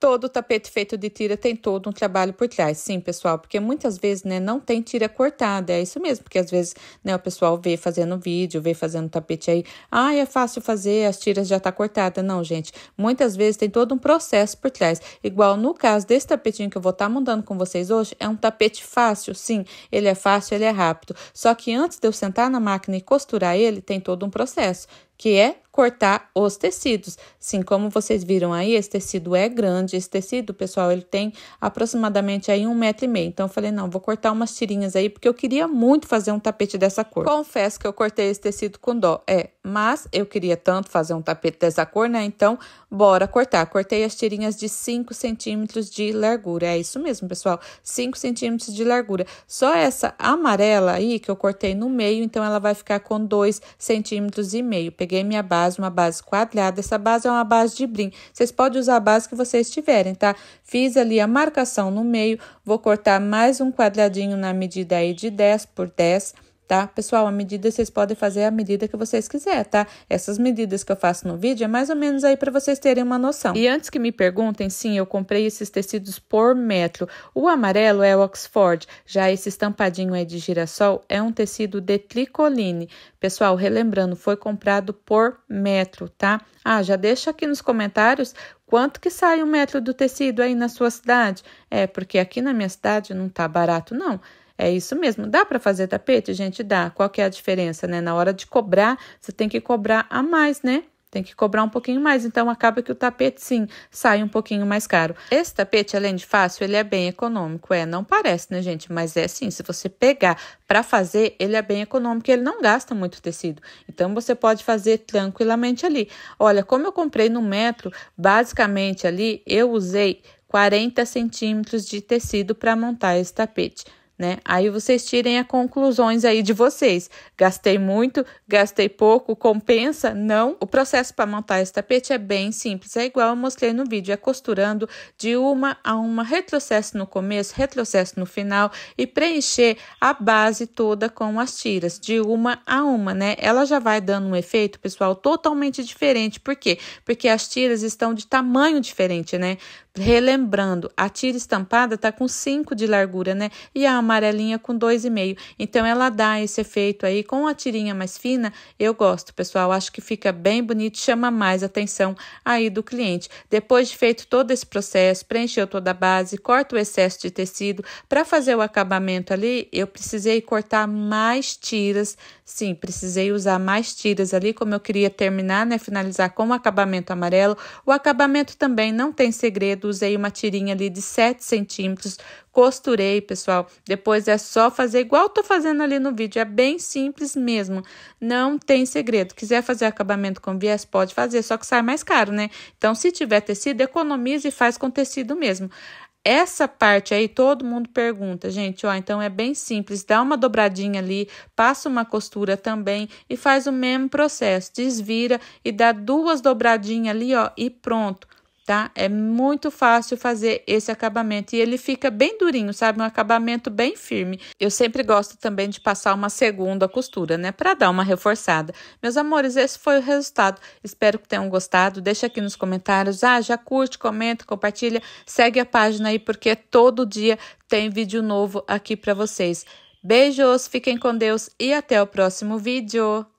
Todo tapete feito de tira tem todo um trabalho por trás. Sim, pessoal, porque muitas vezes, né, não tem tira cortada. É isso mesmo, porque às vezes, né, o pessoal vê fazendo vídeo, vê fazendo tapete aí. Ah, é fácil fazer, as tiras já tá cortada. Não, gente. Muitas vezes tem todo um processo por trás. Igual no caso desse tapetinho que eu vou estar tá mandando com vocês hoje, é um tapete fácil, sim. Ele é fácil, ele é rápido. Só que antes de eu sentar na máquina e costurar ele, tem todo um processo que é cortar os tecidos. Sim, como vocês viram aí, esse tecido é grande, esse tecido, pessoal, ele tem aproximadamente aí um metro e meio. Então, eu falei, não, vou cortar umas tirinhas aí, porque eu queria muito fazer um tapete dessa cor. Confesso que eu cortei esse tecido com dó, é, mas eu queria tanto fazer um tapete dessa cor, né? Então, bora cortar. Cortei as tirinhas de 5 centímetros de largura, é isso mesmo, pessoal, 5 centímetros de largura. Só essa amarela aí que eu cortei no meio, então ela vai ficar com 2 centímetros e meio. Peguei peguei minha base, uma base quadrada. Essa base é uma base de brim. Vocês podem usar a base que vocês tiverem, tá? Fiz ali a marcação no meio. Vou cortar mais um quadradinho na medida aí de 10 por 10 tá? Pessoal, a medida vocês podem fazer a medida que vocês quiserem, tá? Essas medidas que eu faço no vídeo é mais ou menos aí para vocês terem uma noção. E antes que me perguntem, sim, eu comprei esses tecidos por metro. O amarelo é Oxford, já esse estampadinho aí de girassol é um tecido de tricoline. Pessoal, relembrando, foi comprado por metro, tá? Ah, já deixa aqui nos comentários Quanto que sai um metro do tecido aí na sua cidade? É, porque aqui na minha cidade não tá barato, não. É isso mesmo. Dá para fazer tapete, gente? Dá. Qual que é a diferença, né? Na hora de cobrar, você tem que cobrar a mais, né? Tem que cobrar um pouquinho mais, então acaba que o tapete sim sai um pouquinho mais caro. Esse tapete, além de fácil, ele é bem econômico. É, não parece, né, gente? Mas é sim. Se você pegar para fazer, ele é bem econômico e ele não gasta muito tecido. Então você pode fazer tranquilamente ali. Olha, como eu comprei no metro, basicamente ali eu usei 40 centímetros de tecido para montar esse tapete né? Aí vocês tirem as conclusões aí de vocês. Gastei muito, gastei pouco, compensa? Não. O processo para montar esse tapete é bem simples, é igual eu mostrei no vídeo, é costurando de uma a uma, retrocesso no começo, retrocesso no final e preencher a base toda com as tiras, de uma a uma, né? Ela já vai dando um efeito, pessoal, totalmente diferente. Por quê? Porque as tiras estão de tamanho diferente, né? Relembrando, a tira estampada tá com 5 de largura, né? E a amarelinha com dois e meio, Então ela dá esse efeito aí com a tirinha mais fina. Eu gosto, pessoal, acho que fica bem bonito, chama mais atenção aí do cliente. Depois de feito todo esse processo, preencheu toda a base, corta o excesso de tecido. Para fazer o acabamento ali, eu precisei cortar mais tiras. Sim, precisei usar mais tiras ali, como eu queria terminar, né, finalizar com o acabamento amarelo. O acabamento também não tem segredo, usei uma tirinha ali de 7 centímetros costurei, pessoal. Depois é só fazer igual eu tô fazendo ali no vídeo, é bem simples mesmo. Não tem segredo. Quiser fazer acabamento com viés, pode fazer, só que sai mais caro, né? Então, se tiver tecido, economize e faz com tecido mesmo. Essa parte aí todo mundo pergunta, gente, ó, então é bem simples, dá uma dobradinha ali, passa uma costura também e faz o mesmo processo, desvira e dá duas dobradinhas ali, ó, e pronto tá? É muito fácil fazer esse acabamento e ele fica bem durinho, sabe? Um acabamento bem firme. Eu sempre gosto também de passar uma segunda costura, né? Para dar uma reforçada. Meus amores, esse foi o resultado. Espero que tenham gostado. Deixa aqui nos comentários. Ah, já curte, comenta, compartilha. Segue a página aí, porque todo dia tem vídeo novo aqui para vocês. Beijos, fiquem com Deus e até o próximo vídeo!